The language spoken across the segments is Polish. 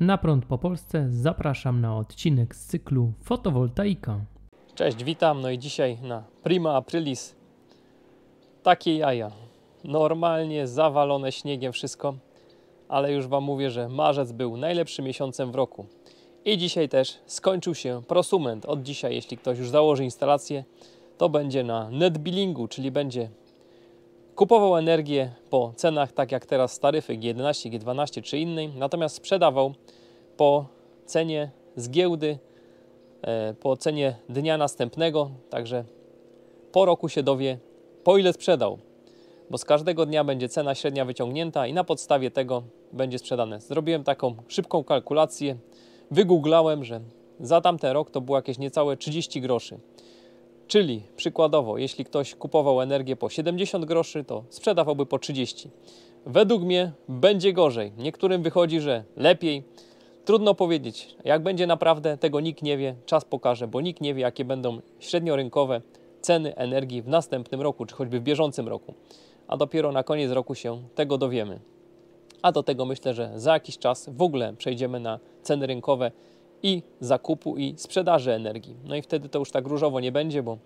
Na prąd po Polsce zapraszam na odcinek z cyklu Fotowoltaika. Cześć, witam. No i dzisiaj na Prima Aprilis takie jaja. Normalnie zawalone śniegiem wszystko, ale już Wam mówię, że marzec był najlepszym miesiącem w roku. I dzisiaj też skończył się prosument. Od dzisiaj, jeśli ktoś już założy instalację, to będzie na netbillingu, czyli będzie Kupował energię po cenach, tak jak teraz z taryfy G11, G12 czy innej, natomiast sprzedawał po cenie z giełdy, e, po cenie dnia następnego, także po roku się dowie, po ile sprzedał, bo z każdego dnia będzie cena średnia wyciągnięta i na podstawie tego będzie sprzedane. Zrobiłem taką szybką kalkulację, wygooglałem, że za tamten rok to było jakieś niecałe 30 groszy. Czyli przykładowo, jeśli ktoś kupował energię po 70 groszy, to sprzedawałby po 30. Według mnie będzie gorzej. Niektórym wychodzi, że lepiej. Trudno powiedzieć. Jak będzie naprawdę, tego nikt nie wie. Czas pokaże, bo nikt nie wie, jakie będą średniorynkowe ceny energii w następnym roku, czy choćby w bieżącym roku. A dopiero na koniec roku się tego dowiemy. A do tego myślę, że za jakiś czas w ogóle przejdziemy na ceny rynkowe i zakupu i sprzedaży energii. No i wtedy to już tak różowo nie będzie, bo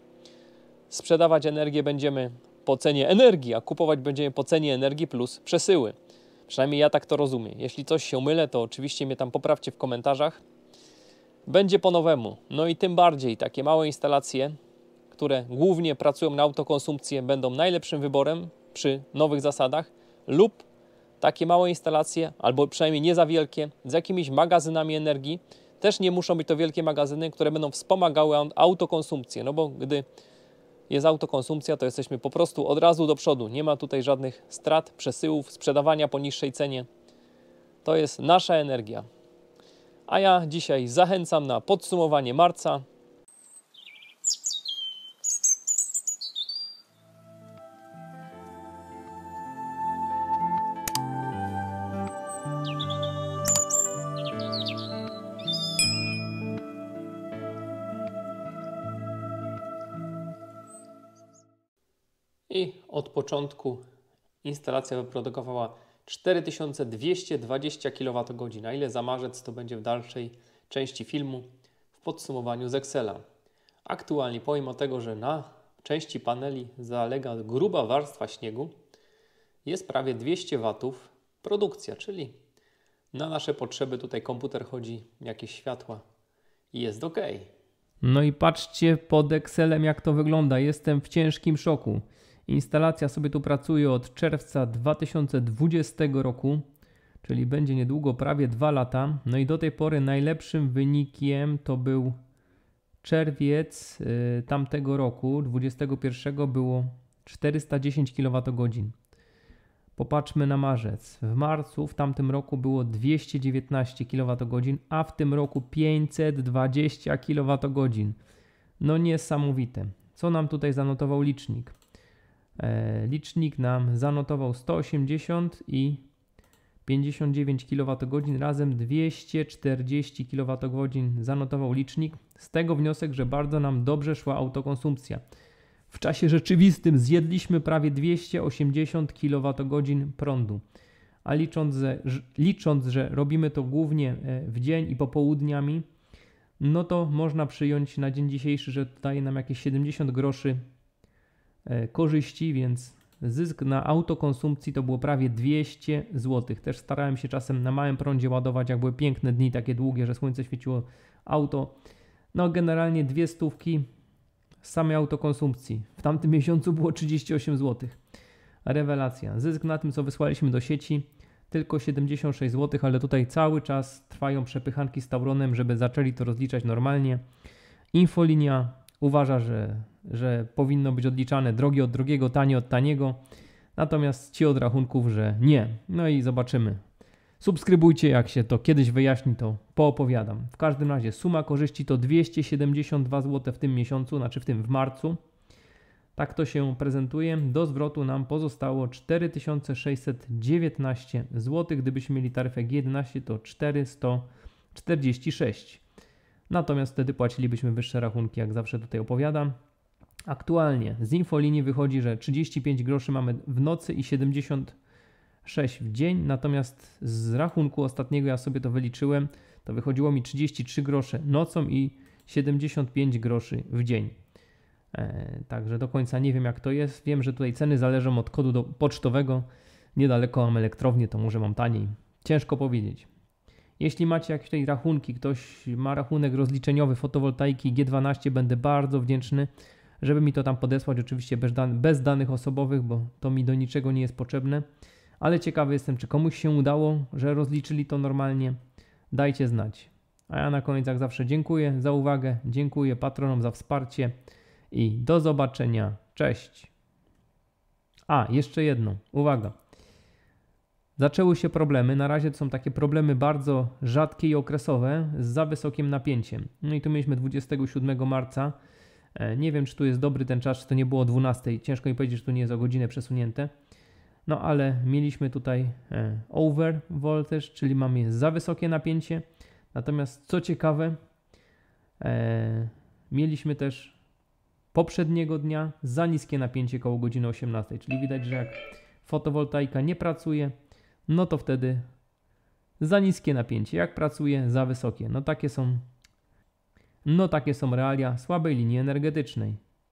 sprzedawać energię będziemy po cenie energii, a kupować będziemy po cenie energii plus przesyły. Przynajmniej ja tak to rozumiem. Jeśli coś się mylę, to oczywiście mnie tam poprawcie w komentarzach. Będzie po nowemu. No i tym bardziej takie małe instalacje, które głównie pracują na autokonsumpcję, będą najlepszym wyborem przy nowych zasadach lub takie małe instalacje, albo przynajmniej nie za wielkie, z jakimiś magazynami energii, też nie muszą być to wielkie magazyny, które będą wspomagały autokonsumpcję, no bo gdy jest autokonsumpcja, to jesteśmy po prostu od razu do przodu. Nie ma tutaj żadnych strat, przesyłów, sprzedawania po niższej cenie. To jest nasza energia. A ja dzisiaj zachęcam na podsumowanie marca. i od początku instalacja wyprodukowała 4220 kWh. ile za marzec to będzie w dalszej części filmu w podsumowaniu z Excela. Aktualnie pomimo tego, że na części paneli zalega gruba warstwa śniegu, jest prawie 200 W produkcja, czyli na nasze potrzeby tutaj komputer chodzi jakieś światła i jest ok. No i patrzcie pod Excelem, jak to wygląda. Jestem w ciężkim szoku. Instalacja sobie tu pracuje od czerwca 2020 roku, czyli będzie niedługo prawie 2 lata. No i do tej pory najlepszym wynikiem to był czerwiec y, tamtego roku, 21 było 410 kWh. Popatrzmy na marzec. W marcu w tamtym roku było 219 kWh, a w tym roku 520 kWh. No niesamowite. Co nam tutaj zanotował licznik? E, licznik nam zanotował 180 i 59 kWh razem 240 kWh zanotował licznik. Z tego wniosek, że bardzo nam dobrze szła autokonsumpcja. W czasie rzeczywistym zjedliśmy prawie 280 kWh prądu. A licząc, że, licząc, że robimy to głównie e, w dzień i popołudniami, no to można przyjąć na dzień dzisiejszy, że daje nam jakieś 70 groszy E, korzyści, więc zysk na autokonsumpcji to było prawie 200 zł. Też starałem się czasem na małym prądzie ładować, jak były piękne dni, takie długie, że słońce świeciło auto. No generalnie dwie stówki samej autokonsumpcji. W tamtym miesiącu było 38 zł. Rewelacja. Zysk na tym, co wysłaliśmy do sieci, tylko 76 zł, ale tutaj cały czas trwają przepychanki z Tauronem, żeby zaczęli to rozliczać normalnie. Infolinia uważa, że, że powinno być odliczane drogi od drugiego, tanie od taniego, natomiast ci od rachunków, że nie. No i zobaczymy. Subskrybujcie, jak się to kiedyś wyjaśni, to poopowiadam. W każdym razie suma korzyści to 272 zł w tym miesiącu, znaczy w tym w marcu. Tak to się prezentuje. Do zwrotu nam pozostało 4619 zł. Gdybyśmy mieli taryfę G11, to 446 natomiast wtedy płacilibyśmy wyższe rachunki, jak zawsze tutaj opowiadam. Aktualnie z infolinii wychodzi, że 35 groszy mamy w nocy i 76 w dzień, natomiast z rachunku ostatniego ja sobie to wyliczyłem, to wychodziło mi 33 grosze nocą i 75 groszy w dzień. E, także do końca nie wiem jak to jest. Wiem, że tutaj ceny zależą od kodu pocztowego. Niedaleko mam elektrownię, to może mam taniej. Ciężko powiedzieć. Jeśli macie jakieś tutaj rachunki, ktoś ma rachunek rozliczeniowy fotowoltaiki G12, będę bardzo wdzięczny, żeby mi to tam podesłać. Oczywiście bez, dan bez danych osobowych, bo to mi do niczego nie jest potrzebne. Ale ciekawy jestem, czy komuś się udało, że rozliczyli to normalnie. Dajcie znać. A ja na koniec, jak zawsze, dziękuję za uwagę, dziękuję patronom za wsparcie i do zobaczenia. Cześć. A, jeszcze jedno. Uwaga. Zaczęły się problemy. Na razie to są takie problemy bardzo rzadkie i okresowe z za wysokim napięciem. No i tu mieliśmy 27 marca. E, nie wiem, czy tu jest dobry ten czas, czy to nie było o 12. Ciężko mi powiedzieć, że tu nie jest o godzinę przesunięte. No ale mieliśmy tutaj e, over voltage, czyli mamy za wysokie napięcie. Natomiast co ciekawe, e, mieliśmy też poprzedniego dnia za niskie napięcie koło godziny 18, czyli widać, że jak fotowoltaika nie pracuje, no to wtedy za niskie napięcie. Jak pracuje, za wysokie. No takie są, no takie są realia słabej linii energetycznej.